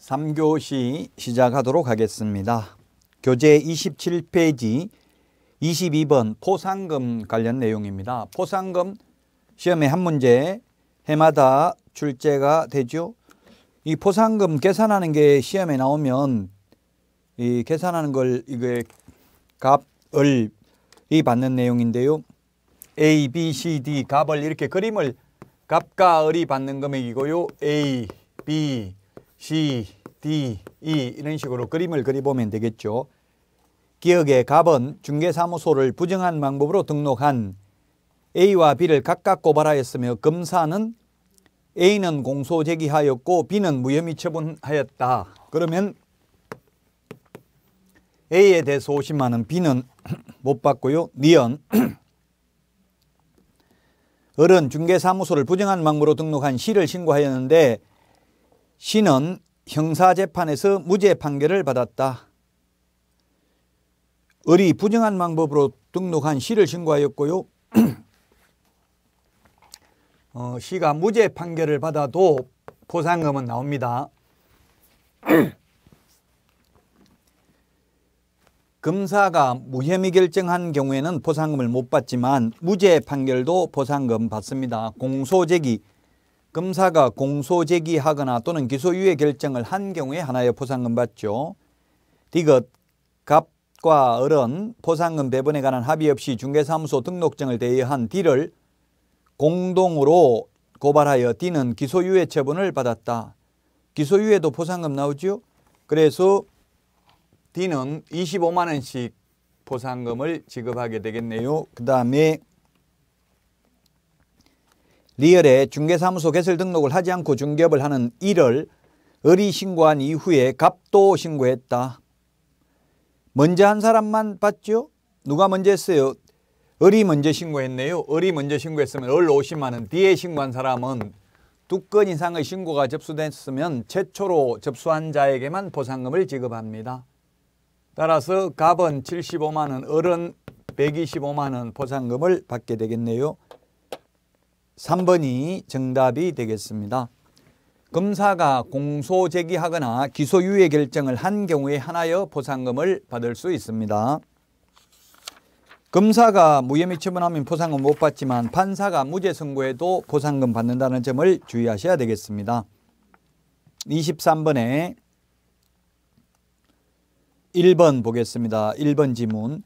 3교시 시작하도록 하겠습니다. 교재 27페이지 22번 포상금 관련 내용입니다. 포상금 시험의 한 문제 해마다 출제가 되죠. 이 포상금 계산하는 게 시험에 나오면 이 계산하는 걸 이게 값을 이 받는 내용인데요. A, B, C, D 값을 이렇게 그림을 값과 을이 받는 금액이고요. A, B, C, D, E 이런 식으로 그림을 그려보면 되겠죠. 기억의 갑은 중개사무소를 부정한 방법으로 등록한 A와 B를 각각 고발하였으며 검사는 A는 공소 제기하였고 B는 무혐의 처분하였다. 그러면 A에 대해서 50만 원, B는 못 받고요. 니은 어른 중개사무소를 부정한 방법으로 등록한 C를 신고하였는데 신은 형사재판에서 무죄 판결을 받았다. 을이 부정한 방법으로 등록한 시를 신고하였고요. 어, 시가 무죄 판결을 받아도 보상금은 나옵니다. 검사가 무혐의 결정한 경우에는 보상금을 못 받지만 무죄 판결도 보상금 받습니다. 공소제기 검사가 공소 제기하거나 또는 기소유예 결정을 한 경우에 하나의 포상금 받죠. 디귿, 갑과 을은 보상금 배분에 관한 합의 없이 중개사무소 등록증을 대여한 D를 공동으로 고발하여 D는 기소유예 처분을 받았다. 기소유예도 보상금 나오죠. 그래서 D는 25만 원씩 보상금을 지급하게 되겠네요. 그 다음에 리얼에 중개사무소 개설 등록을 하지 않고 중개업을 하는 이를 을이 신고한 이후에 갑도 신고했다. 먼저 한 사람만 봤죠? 누가 먼저 했어요? 을이 먼저 신고했네요. 을이 먼저 신고했으면 을 50만 원 뒤에 신고한 사람은 두 건 이상의 신고가 접수됐으면 최초로 접수한 자에게만 보상금을 지급합니다. 따라서 갑은 75만 원, 을은 125만 원 보상금을 받게 되겠네요. 3번이 정답이 되겠습니다. 검사가 공소 제기하거나 기소유예 결정을 한 경우에 하나여 보상금을 받을 수 있습니다. 검사가 무혐의 처분하면 보상금 못 받지만 판사가 무죄 선고에도 보상금 받는다는 점을 주의하셔야 되겠습니다. 23번에 1번 보겠습니다. 1번 지문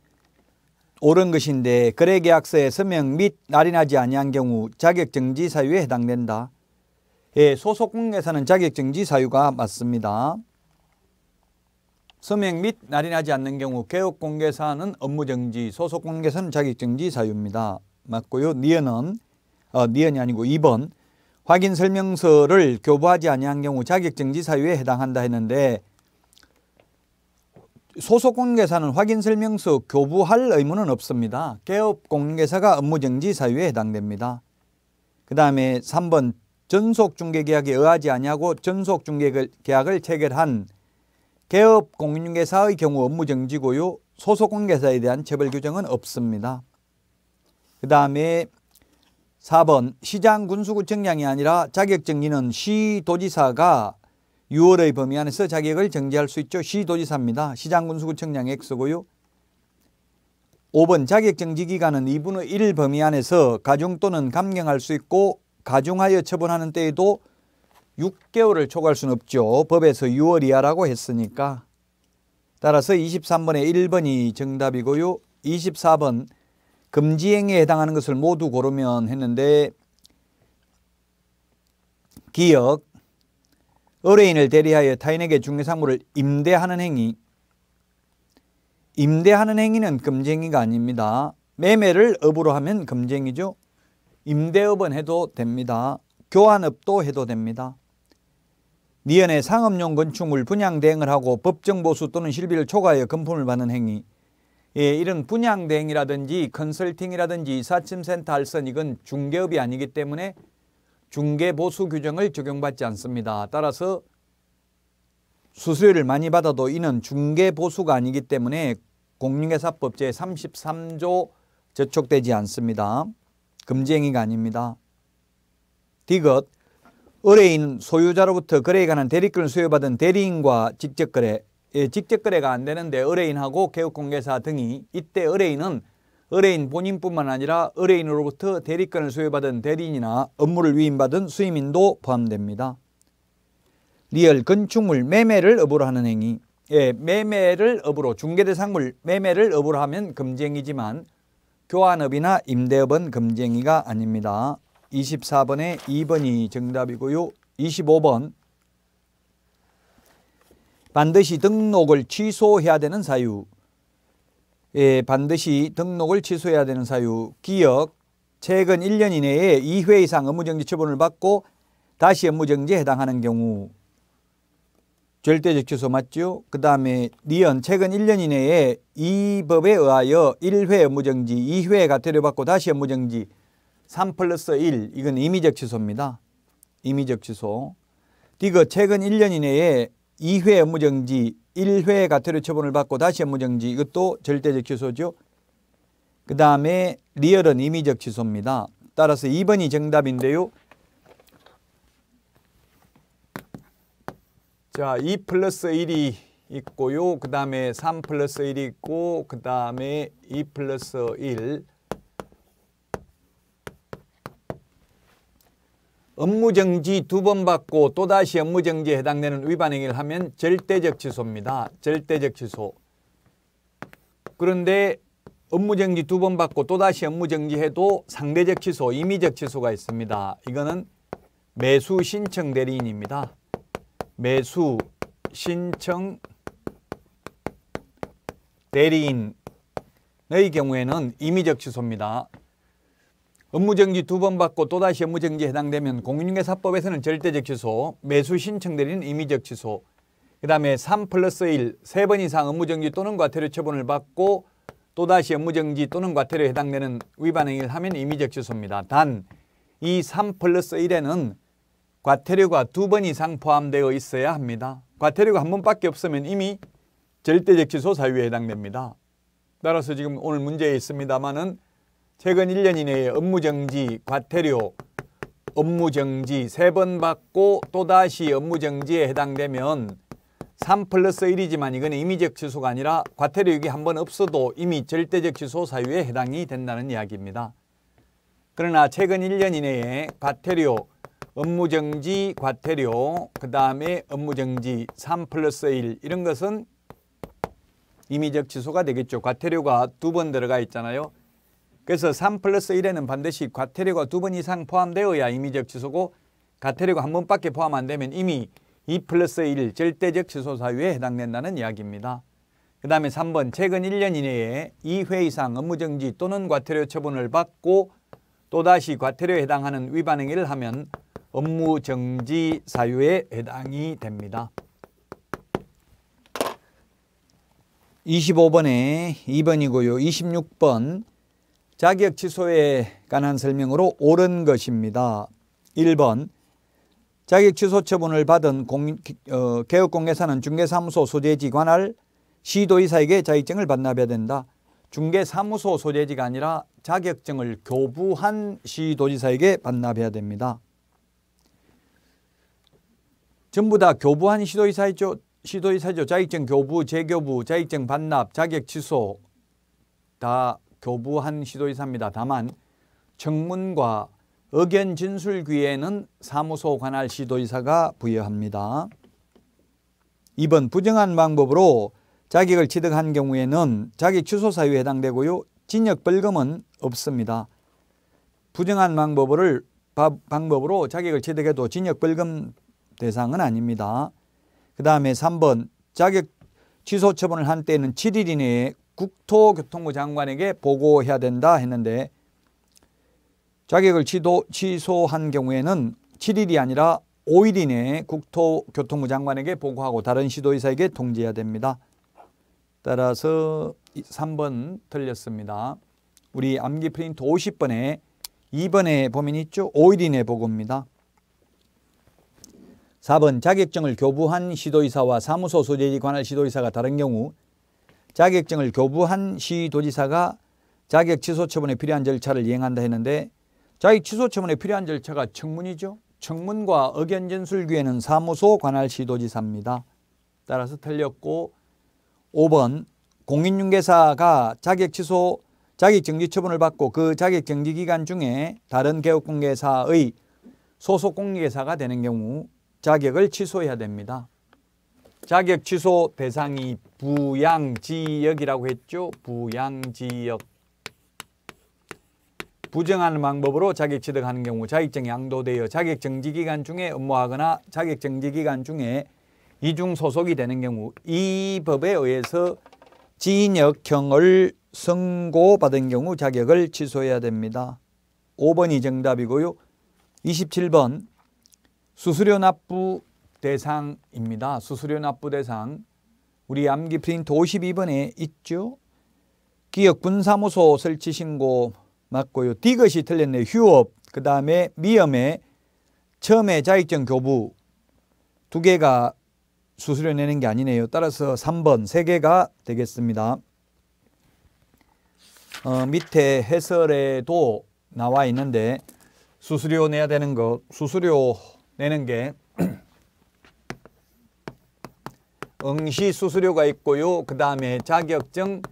옳은 것인데 거래계약서에 서명 및 날인하지 아니한 경우 자격정지 사유에 해당된다. 예, 소속공인에는 자격정지 사유가 맞습니다. 서명 및 날인하지 않는 경우 개업공개사는 업무정지, 소속공개사는 자격정지 사유입니다. 맞고요. 니은은 어, 니은이 아니고 2번 확인 설명서를 교부하지 아니한 경우 자격정지 사유에 해당한다 했는데 소속 공개사는 확인 설명서 교부할 의무는 없습니다. 개업 공개사가 업무정지 사유에 해당됩니다. 그 다음에 3번 전속 중개계약에 의하지 아니하고 전속 중개계약을 체결한 개업 공인중사의 경우 업무정지고요. 소속 공개사에 대한 처벌 규정은 없습니다. 그 다음에 4번 시장 군수구청장이 아니라 자격증인은 시도지사가 6월의 범위 안에서 자격을 정지할 수 있죠. 시도지사입니다. 시장군수구청장 X고요. 5번 자격정지 기간은 2분의 1 범위 안에서 가중 또는 감경할 수 있고 가중하여 처분하는 때에도 6개월을 초과할 수는 없죠. 법에서 6월 이하라고 했으니까. 따라서 23번의 1번이 정답이고요. 24번 금지행위에 해당하는 것을 모두 고르면 했는데 기억 의뢰인을 대리하여 타인에게 중개사물을 임대하는 행위 임대하는 행위는 금쟁이가 아닙니다. 매매를 업으로 하면 금쟁이죠. 임대업은 해도 됩니다. 교환업도 해도 됩니다. 니은의 상업용 건축물 분양 대행을 하고 법정 보수 또는 실비를 초과하여 금품을 받는 행위 예, 이런 분양 대행이라든지 컨설팅이라든지 사침센터 알선 이건 중개업이 아니기 때문에 중개보수 규정을 적용받지 않습니다. 따라서 수수료를 많이 받아도 이는 중개보수가 아니기 때문에 공인회사법 제33조 저촉되지 않습니다. 금지행위가 아닙니다. 디귿 의뢰인 소유자로부터 거래에 관한 대리권을 수여받은 대리인과 직접거래 예, 직접거래가 안 되는데 의뢰인하고 개업공개사 등이 이때 의뢰인은 의뢰인 본인뿐만 아니라 의뢰인으로부터 대리권을 소유받은 대리인이나 업무를 위임받은 수임인도 포함됩니다. 리얼 건축물 매매를 업으로 하는 행위 예, 매매를 업으로 중개대상물 매매를 업으로 하면 금쟁이지만 교환업이나 임대업은 금쟁이가 아닙니다. 24번에 2번이 정답이고요. 25번 반드시 등록을 취소해야 되는 사유 예, 반드시 등록을 취소해야 되는 사유 기억 최근 1년 이내에 2회 이상 업무정지 처분을 받고 다시 업무정지에 해당하는 경우 절대적 취소 맞죠? 그 다음에 니언 최근 1년 이내에 이 법에 의하여 1회 업무정지, 2회 가태료 받고 다시 업무정지 3 플러스 1 이건 임의적 취소입니다. 임의적 취소 디귿 최근 1년 이내에 2회 업무정지, 1회 과태료 처분을 받고 다시 업무정지 이것도 절대적 취소죠. 그 다음에 리얼은 임의적 취소입니다. 따라서 2번이 정답인데요. 자, 2 플러스 1이 있고요. 그 다음에 3 플러스 1이 있고 그 다음에 2 플러스 1 업무정지 두 번 받고 또다시 업무정지에 해당되는 위반 행위를 하면 절대적 취소입니다. 절대적 취소. 그런데 업무정지 두 번 받고 또다시 업무정지해도 상대적 취소, 임의적 취소가 있습니다. 이거는 매수 신청 대리인입니다. 매수 신청 대리인의 경우에는 임의적 취소입니다. 업무정지 두 번 받고 또다시 업무정지에 해당되면 공인중개사법에서는 절대적 취소, 매수 신청되는 임의적 취소, 그 다음에 3 플러스 1, 3번 이상 업무정지 또는 과태료 처분을 받고 또다시 업무정지 또는 과태료에 해당되는 위반 행위를 하면 임의적 취소입니다. 단, 이 3 플러스 1에는 과태료가 두 번 이상 포함되어 있어야 합니다. 과태료가 한 번밖에 없으면 이미 절대적 취소 사유에 해당됩니다. 따라서 지금 오늘 문제에 있습니다마는 최근 1년 이내에 업무정지, 과태료, 업무정지 세 번 받고 또다시 업무정지에 해당되면 3 플러스 1이지만 이건 임의적 취소가 아니라 과태료액이 한번 없어도 이미 절대적 취소 사유에 해당이 된다는 이야기입니다. 그러나 최근 1년 이내에 과태료, 업무정지, 과태료, 그 다음에 업무정지 3 플러스 1 이런 것은 임의적 취소가 되겠죠. 과태료가 두 번 들어가 있잖아요. 그래서 3 플러스 1에는 반드시 과태료가 두 번 이상 포함되어야 임의적 취소고 과태료가 한 번밖에 포함 안 되면 이미 2 플러스 1 절대적 취소 사유에 해당된다는 이야기입니다. 그 다음에 3번 최근 1년 이내에 2회 이상 업무정지 또는 과태료 처분을 받고 또다시 과태료에 해당하는 위반 행위를 하면 업무정지 사유에 해당이 됩니다. 25번에 2번이고요. 26번 자격 취소에 관한 설명으로 옳은 것입니다. 1번 자격 취소 처분을 받은 공, 어, 개업공개사는 중개사무소 소재지 관할 시도의사에게 자격증을 반납해야 된다. 중개사무소 소재지가 아니라 자격증을 교부한 시도지사에게 반납해야 됩니다. 전부 다 교부한 시도의사죠. 시도의사죠. 자격증 교부, 재교부, 자격증 반납, 자격 취소 다 교부한 시도이사입니다 다만 청문과 의견 진술 귀에는 사무소 관할 시도이사가 부여합니다. 2번 부정한 방법으로 자격을 취득한 경우에는 자기 취소 사유에 해당되고요. 징역 벌금은 없습니다. 부정한 방법을 방법으로 자격을 취득해도 징역 벌금 대상은 아닙니다. 그 다음에 3번 자격 취소 처분을 한때는 7일 이내에 국토교통부 장관에게 보고해야 된다 했는데 자격을 취소, 한 경우에는 7일이 아니라 5일 이내에 국토교통부 장관에게 보고하고 다른 시도의사에게 통지해야 됩니다. 따라서 3번 틀렸습니다. 우리 암기 프린트 50번에 2번에 보면 있죠. 5일 이내 보고입니다. 4번 자격증을 교부한 시도의사와 사무소 소재지 관할 시도의사가 다른 경우 자격증을 교부한 시도지사가 자격 취소 처분에 필요한 절차를 이행한다 했는데 자격 취소 처분에 필요한 절차가 청문이죠. 청문과 의견 전술 기회는 사무소 관할 시도지사입니다. 따라서 틀렸고 5번 공인중개사가 자격 취소 자격 정지 처분을 받고 그 자격 정지 기간 중에 다른 개업공개사의 소속 공개사가 되는 경우 자격을 취소해야 됩니다. 자격 취소 대상이 부양 지역이라고 했죠. 부양 지역. 부정하는 방법으로 자격 취득하는 경우 자격증 양도되어 자격 정지 기간 중에 업무하거나 자격 정지 기간 중에 이중 소속이 되는 경우 이 법에 의해서 진역형을 선고받은 경우 자격을 취소해야 됩니다. 5번이 정답이고요. 27번 수수료 납부 대상입니다. 수수료 납부 대상 우리 암기 프린트 52번에 있죠. 기업군사무소 설치 신고 맞고요. 디것이 틀렸네요. 휴업 그 다음에 미염에 처음에 자격증 교부 두 개가 수수료 내는 게 아니네요. 따라서 3번 세 개가 되겠습니다. 어, 밑에 해설에도 나와 있는데 수수료 내야 되는 것, 수수료 내는 게 응시 수수료가 있고요. 그 다음에 자격증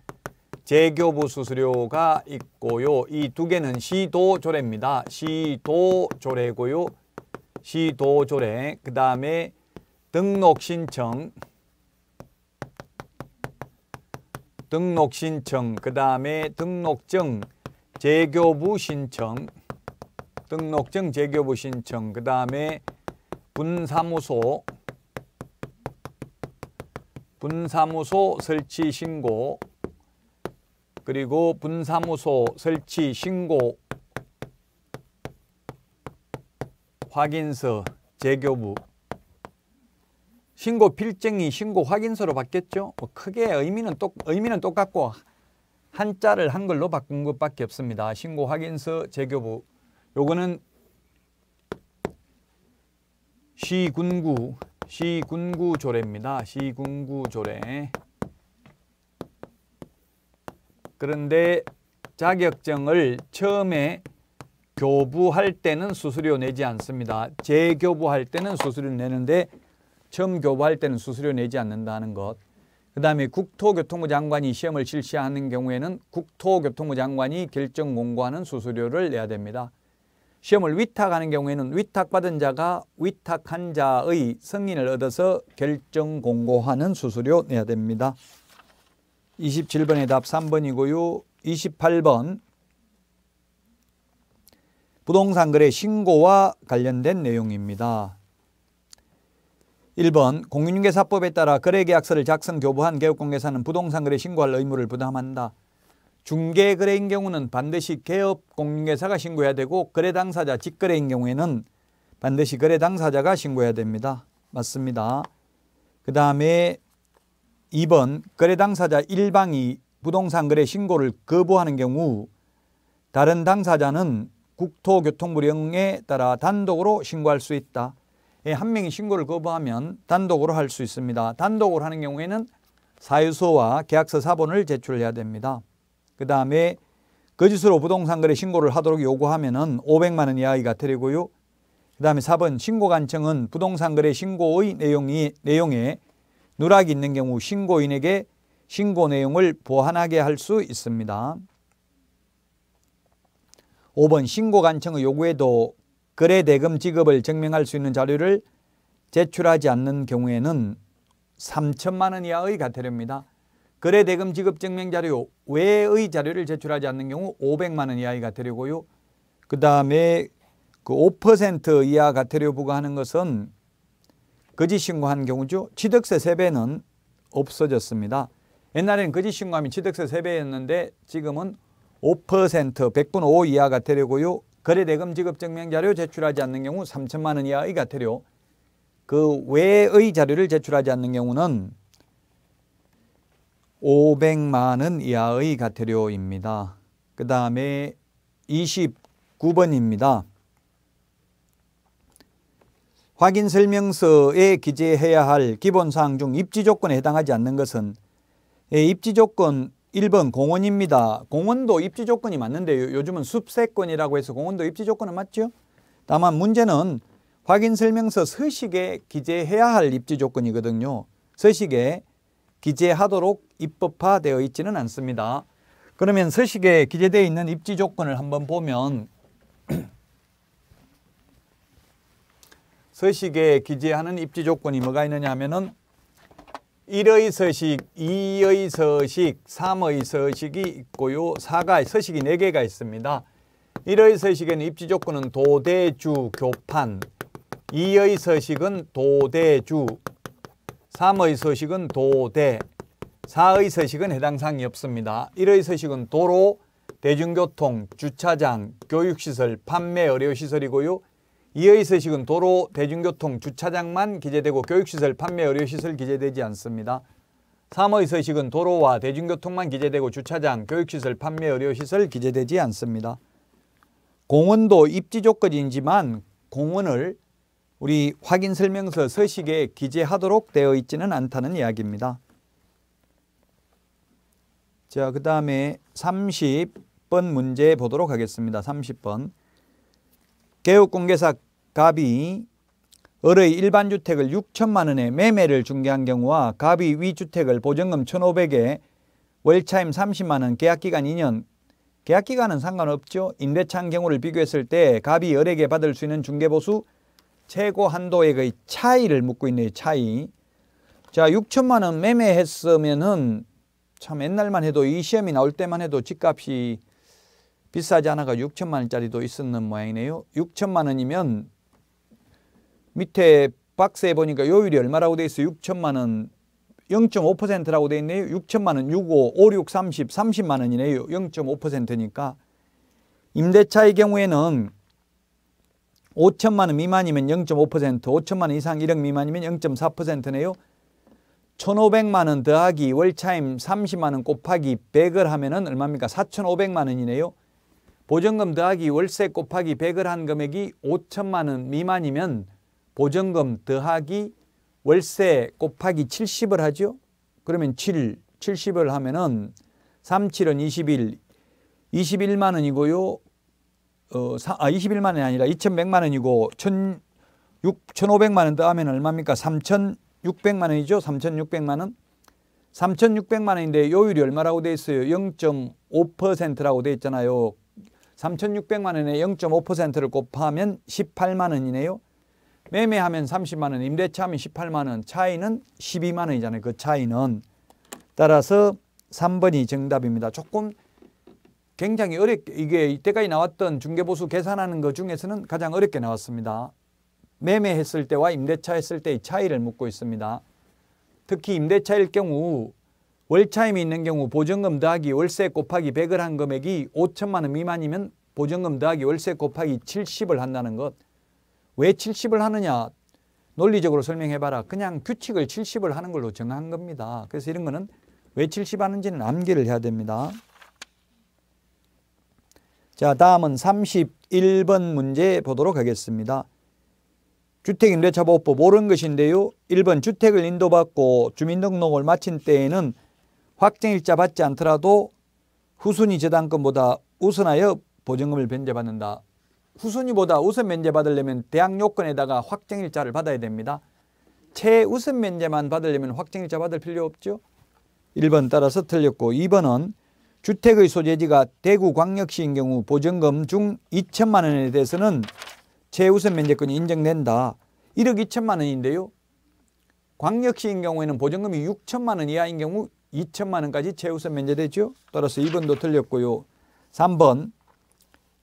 재교부 수수료가 있고요. 이 두 개는 시도조례입니다. 시도조례고요. 시도조례. 그 다음에 등록신청. 등록신청. 그 다음에 등록증 재교부 신청. 등록증 재교부 신청. 그 다음에 군사무소. 분사무소 설치 신고 그리고 분사무소 설치 신고 확인서 재교부 신고 필증이 신고 확인서로 바뀌었죠. 뭐 크게 의미는 똑 의미는 똑같고 한자를 한글로 바꾼 것밖에 없습니다. 신고 확인서 재교부 요거는 시군구 시군구조례입니다. 시군구조례. 그런데 자격증을 처음에 교부할 때는 수수료 내지 않습니다. 재교부할 때는 수수료 내는데 처음 교부할 때는 수수료 내지 않는다는 것. 그 다음에 국토교통부 장관이 시험을 실시하는 경우에는 국토교통부 장관이 결정 공고하는 수수료를 내야 됩니다. 시험을 위탁하는 경우에는 위탁받은 자가 위탁한 자의 승인을 얻어서 결정 공고하는 수수료 내야 됩니다. 27번의 답 3번이고요. 28번 부동산 거래 신고와 관련된 내용입니다. 1번 공인중개사법에 따라 거래계약서를 작성 교부한 개업공개사는 부동산 거래 신고할 의무를 부담한다. 중개거래인 경우는 반드시 개업 공인회사가 신고해야 되고 거래 당사자 직거래인 경우에는 반드시 거래 당사자가 신고해야 됩니다. 맞습니다. 그 다음에 2번 거래 당사자 일방이 부동산 거래 신고를 거부하는 경우 다른 당사자는 국토교통부령에 따라 단독으로 신고할 수 있다. 예, 한 명이 신고를 거부하면 단독으로 할 수 있습니다. 단독으로 하는 경우에는 사유서와 계약서 사본을 제출해야 됩니다. 그 다음에 거짓으로 부동산 거래 신고를 하도록 요구하면은 500만 원 이하가 드리고요. 그 다음에 4번 신고 간청은 부동산 거래 신고의 내용이, 내용에 누락이 있는 경우 신고인에게 신고 내용을 보완하게 할 수 있습니다. 5번 신고 간청의 요구에도 거래 대금 지급을 증명할 수 있는 자료를 제출하지 않는 경우에는 3천만 원 이하의 과태료입니다. 거래 대금 지급 증명 자료 외의 자료를 제출하지 않는 경우 500만 원 이하가 되려고요. 그다음에 그 5% 이하 과태료 부과하는 것은 거짓 신고한 경우죠. 취득세 3배는 없어졌습니다. 옛날에는 거짓 신고하면 취득세 3배였는데 지금은 5% 100분 5 이하 과태료고요. 거래대금 지급증명 자료 제출하지 않는 경우 3천만 원 이하의 과태료. 그 외의 자료를 제출하지 않는 경우는 500만 원 이하의 과태료입니다그 다음에 29번입니다. 확인 설명서에 기재해야 할 기본사항 중 입지 조건에 해당하지 않는 것은 예, 입지 조건 1번 공원입니다. 공원도 입지 조건이 맞는데 요즘은 숲세권이라고 해서 공원도 입지 조건은 맞죠? 다만 문제는 확인 설명서 서식에 기재해야 할 입지 조건이거든요. 서식에 기재하도록 입법화되어 있지는 않습니다. 그러면 서식에 기재되어 있는 입지 조건을 한번 보면 서식에 기재하는 입지 조건이 뭐가 있느냐 하면은 1의 서식, 2의 서식, 3의 서식이 있고요. 4가 서식이 4개가 있습니다. 1의 서식에는 입지 조건은 도대주 교판, 2의 서식은 도대주, 3의 서식은 도대, 4의 서식은 해당 사항이 없습니다. 1의 서식은 도로, 대중교통, 주차장, 교육시설, 판매 의료시설이고요. 2의 서식은 도로, 대중교통, 주차장만 기재되고 교육시설, 판매 의료시설 기재되지 않습니다. 3의 서식은 도로와 대중교통만 기재되고 주차장, 교육시설, 판매 의료시설 기재되지 않습니다. 공원도 입지 조건이지만 공원을 우리 확인 설명서 서식에 기재하도록 되어 있지는 않다는 이야기입니다. 자, 그 다음에 30번 문제 보도록 하겠습니다. 30번. 개업공개사 갑이 을의 일반주택을 6천만 원에 매매를 중개한 경우와 갑이 위주택을 보증금 1,500에 월차임 30만 원, 계약기간 2년, 계약기간은 상관없죠. 임대차 경우를 비교했을 때 갑이 을에게 받을 수 있는 중개보수 최고 한도의 액 차이를 묻고 있는 차이. 자, 6천만 원 매매했으면은 참 옛날만 해도 이 시험이 나올 때만 해도 집값이 비싸지 않아가 6천만 원짜리도 있었는 모양이네요. 6천만 원이면 밑에 박스에 보니까 요율이 얼마라고 돼 있어요? 6천만 원 0.5%라고 돼 있네요. 6천만 원 65, 56, 30, 30만 원이네요. 0.5%니까 임대차의 경우에는 5천만 원 미만이면 0.5%, 5천만 원 이상 1억 미만이면 0.4%네요. 1,500만 원 더하기 월차임 30만 원 곱하기 100을 하면 은 얼마입니까? 4,500만 원이네요. 보증금 더하기 월세 곱하기 100을 한 금액이 5천만 원 미만이면 보증금 더하기 월세 곱하기 70을 하죠. 그러면 7, 70을 하면 은 3, 7은 21, 21만 원이고요. 어, 사, 아, 21만 원이 아니라 2,100만 원이고 1 6,500만 원 더하면 얼마입니까? 3,600만 원이죠. 3,600만 원. 3,600만 원인데 요율이 얼마라고 돼 있어요? 0.5%라고 돼 있잖아요. 3,600만 원에 0.5%를 곱하면 18만 원이네요. 매매하면 30만 원, 임대차하면 18만 원, 차이는 12만 원이잖아요. 그 차이는 따라서 3번이 정답입니다. 조금 굉장히 어렵게 이게 이때까지 나왔던 중개보수 계산하는 것 중에서는 가장 어렵게 나왔습니다. 매매했을 때와 임대차 했을 때의 차이를 묻고 있습니다. 특히 임대차일 경우 월차임이 있는 경우 보증금 더하기 월세 곱하기 100을 한 금액이 5천만 원 미만이면 보증금 더하기 월세 곱하기 70을 한다는 것. 왜 70을 하느냐? 논리적으로 설명해봐라. 그냥 규칙을 70을 하는 걸로 정한 겁니다. 그래서 이런 거는 왜 70 하는지는 암기를 해야 됩니다. 자, 다음은 31번 문제 보도록 하겠습니다. 주택임대차보호법 옳은 것인데요. 1번 주택을 인도받고 주민등록을 마친 때에는 확정일자 받지 않더라도 후순위 저당금보다 우선하여 보증금을 변제받는다. 후순위보다 우선 면제받으려면 대학 요건에다가 확정일자를 받아야 됩니다. 최우선 면제만 받으려면 확정일자 받을 필요 없죠. 1번 따라서 틀렸고 2번은 주택의 소재지가 대구광역시인 경우 보증금 중 2천만 원에 대해서는 최우선 면제권이 인정된다. 1억 2천만 원인데요. 광역시인 경우에는 보증금이 6천만 원 이하인 경우 2천만 원까지 최우선 면제되죠. 따라서 2번도 틀렸고요. 3번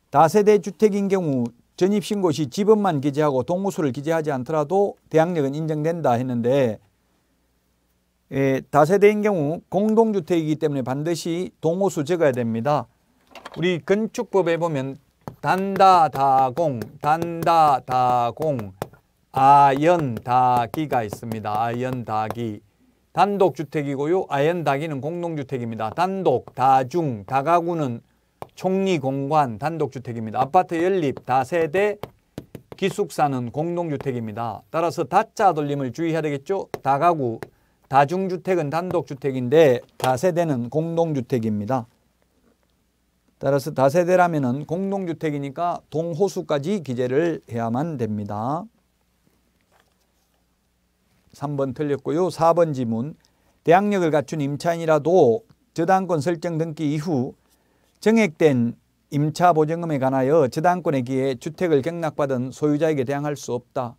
다세대 주택인 경우 전입신고 시지업만 기재하고 동호수를 기재하지 않더라도 대항력은 인정된다 했는데 예, 다세대인 경우 공동주택이기 때문에 반드시 동호수 적어야 됩니다. 우리 건축법에 보면 단다다공, 단다다공, 아연다기가 있습니다. 아연다기. 단독주택이고요. 아연다기는 공동주택입니다. 단독, 다중, 다가구는 총리공관, 단독주택입니다. 아파트 연립, 다세대, 기숙사는 공동주택입니다. 따라서 다자 돌림을 주의해야 되겠죠. 다가구, 다중주택은 단독주택인데 다세대는 공동주택입니다. 따라서 다세대라면 공동주택이니까 동호수까지 기재를 해야만 됩니다. 3번 틀렸고요. 4번 지문 대항력을 갖춘 임차인이라도 저당권 설정 등기 이후 정액된 임차 보증금에 관하여 저당권에 기해 주택을 경락받은 소유자에게 대항할 수 없다.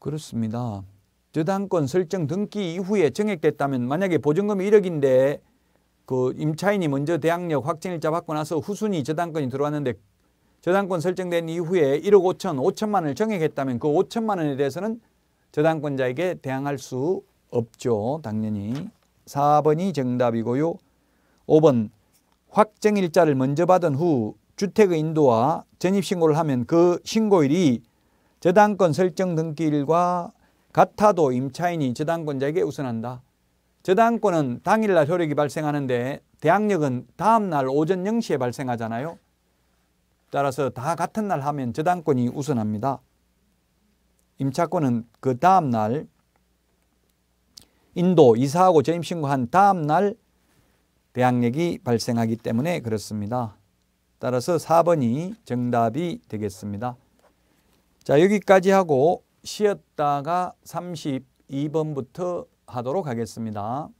그렇습니다. 저당권 설정 등기 이후에 정액됐다면 만약에 보증금이 1억인데 그 임차인이 먼저 대항력 확정일자 받고 나서 후순위 저당권이 들어왔는데 저당권 설정된 이후에 1억 5천, 5천만 원을 정액했다면 그 5천만 원에 대해서는 저당권자에게 대항할 수 없죠. 당연히. 4번이 정답이고요. 5번 확정일자를 먼저 받은 후 주택의 인도와 전입신고를 하면 그 신고일이 저당권 설정 등기일과 같아도 임차인이 저당권자에게 우선한다. 저당권은 당일날 효력이 발생하는데 대항력은 다음날 오전 0시에 발생하잖아요. 따라서 다 같은 날 하면 저당권이 우선합니다. 임차권은 그 다음날 인도 이사하고 재임신고한 다음날 대항력이 발생하기 때문에 그렇습니다. 따라서 4번이 정답이 되겠습니다. 자 여기까지 하고 쉬었다가 32번부터 하도록 하겠습니다.